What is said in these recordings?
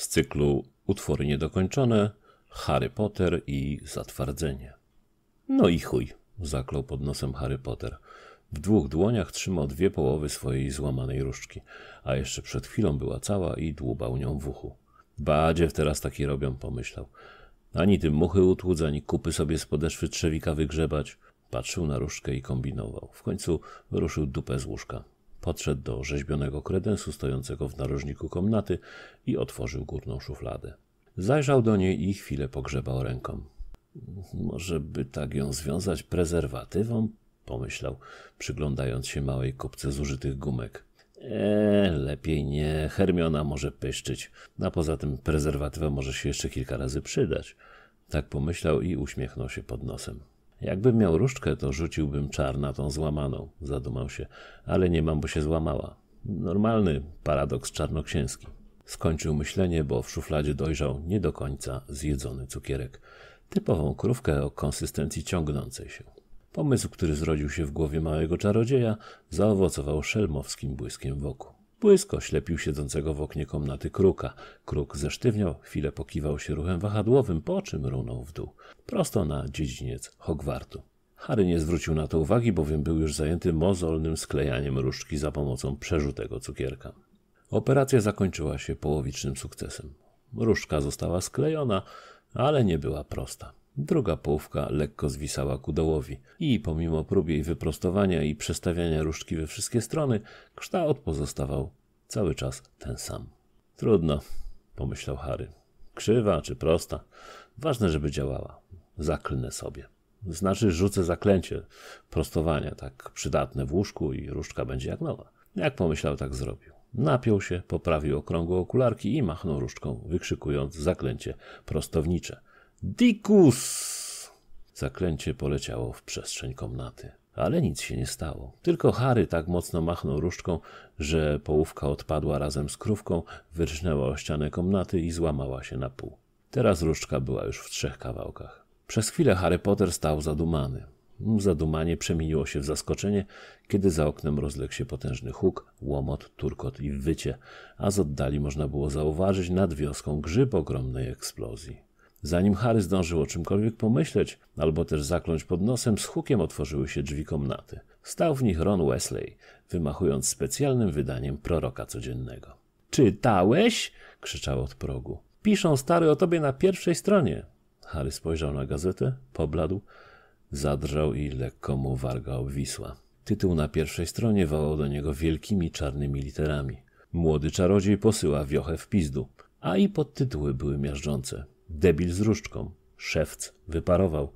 z cyklu Utwory niedokończone, Harry Potter i Zatwardzenie. No i chuj, zaklął pod nosem Harry Potter. W dwóch dłoniach trzymał dwie połowy swojej złamanej różdżki, a jeszcze przed chwilą była cała i dłubał nią w uchu. Badziew teraz taki robią, pomyślał. Ani tym muchy utłudza, ani kupy sobie z podeszwy trzewika wygrzebać. Patrzył na różdżkę i kombinował. W końcu ruszył dupę z łóżka. Podszedł do rzeźbionego kredensu stojącego w narożniku komnaty i otworzył górną szufladę. Zajrzał do niej i chwilę pogrzebał ręką. Może by tak ją związać prezerwatywą? pomyślał, przyglądając się małej kopce zużytych gumek. Eee, lepiej nie. Hermiona może pyszczyć. A poza tym prezerwatywa może się jeszcze kilka razy przydać. Tak pomyślał i uśmiechnął się pod nosem. Jakbym miał różdżkę, to rzuciłbym czar na tą złamaną, zadumał się, ale nie mam, bo się złamała. Normalny paradoks czarnoksięski. Skończył myślenie, bo w szufladzie dojrzał nie do końca zjedzony cukierek. Typową krówkę o konsystencji ciągnącej się. Pomysł, który zrodził się w głowie małego czarodzieja, zaowocował szelmowskim błyskiem wokół. Błysko ślepił siedzącego w oknie komnaty kruka. Kruk zesztywniał, chwilę pokiwał się ruchem wahadłowym, po czym runął w dół, prosto na dziedziniec Hogwartu. Harry nie zwrócił na to uwagi, bowiem był już zajęty mozolnym sklejaniem różdżki za pomocą przerzutego cukierka. Operacja zakończyła się połowicznym sukcesem. Różdżka została sklejona, ale nie była prosta. Druga połówka lekko zwisała ku dołowi i pomimo prób jej wyprostowania i przestawiania różdżki we wszystkie strony, kształt pozostawał cały czas ten sam. Trudno, pomyślał Harry. Krzywa czy prosta, ważne, żeby działała. Zaklnę sobie. Znaczy rzucę zaklęcie prostowania, tak przydatne w łóżku i różdżka będzie jak nowa. Jak pomyślał, tak zrobił. Napiął się, poprawił okrągłe okularki i machnął różdżką, wykrzykując zaklęcie prostownicze – Dikus! Zaklęcie poleciało w przestrzeń komnaty. Ale nic się nie stało. Tylko Harry tak mocno machnął różdżką, że połówka odpadła razem z krówką, wyrżnęła o ścianę komnaty i złamała się na pół. Teraz różdżka była już w trzech kawałkach. Przez chwilę Harry Potter stał zadumany. Zadumanie przemieniło się w zaskoczenie, kiedy za oknem rozległ się potężny huk, łomot, turkot i wycie, a z oddali można było zauważyć nad wioską grzyb ogromnej eksplozji. Zanim Harry zdążył o czymkolwiek pomyśleć, albo też zakląć pod nosem, z hukiem otworzyły się drzwi komnaty. Stał w nich Ron Wesley, wymachując specjalnym wydaniem proroka codziennego. Czytałeś? krzyczał od progu. Piszą stary o tobie na pierwszej stronie. Harry spojrzał na gazetę, pobladł, zadrżał i lekko mu warga obwisła. Tytuł na pierwszej stronie wołał do niego wielkimi czarnymi literami. Młody czarodziej posyła wiochę w pizdu, a i podtytuły były miażdżące debil z różdżką, szewc wyparował,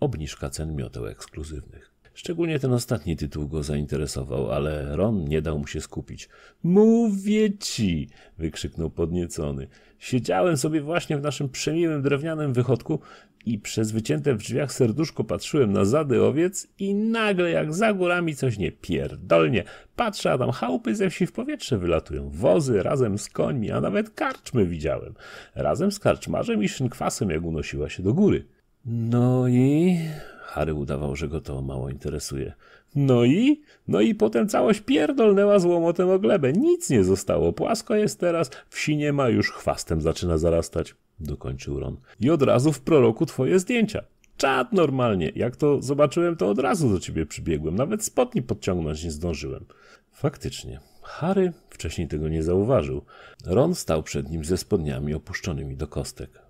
obniżka cen mioteł ekskluzywnych. Szczególnie ten ostatni tytuł go zainteresował, ale Ron nie dał mu się skupić. Mówię ci! wykrzyknął podniecony. Siedziałem sobie właśnie w naszym przemiłym drewnianym wychodku i przez wycięte w drzwiach serduszko patrzyłem na zady owiec i nagle jak za górami coś nie pierdolnie. Patrzę, a tam chałupy ze wsi w powietrze wylatują, wozy razem z końmi, a nawet karczmy widziałem. Razem z karczmarzem i szynkwasem jak unosiła się do góry. No i Harry udawał, że go to mało interesuje. No i? No i potem całość pierdolnęła łomotem o glebę. Nic nie zostało. Płasko jest teraz, wsi nie ma, już chwastem zaczyna zarastać. Dokończył Ron. I od razu w proroku twoje zdjęcia. Czad normalnie. Jak to zobaczyłem, to od razu do ciebie przybiegłem. Nawet spodni podciągnąć nie zdążyłem. Faktycznie. Harry wcześniej tego nie zauważył. Ron stał przed nim ze spodniami opuszczonymi do kostek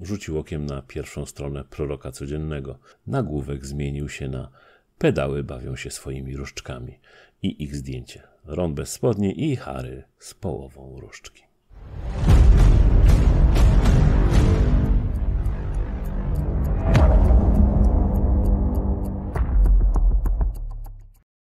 rzucił okiem na pierwszą stronę proroka codziennego. Nagłówek zmienił się na pedały bawią się swoimi różdżkami i ich zdjęcie. Ron bez spodni i Harry z połową różdżki.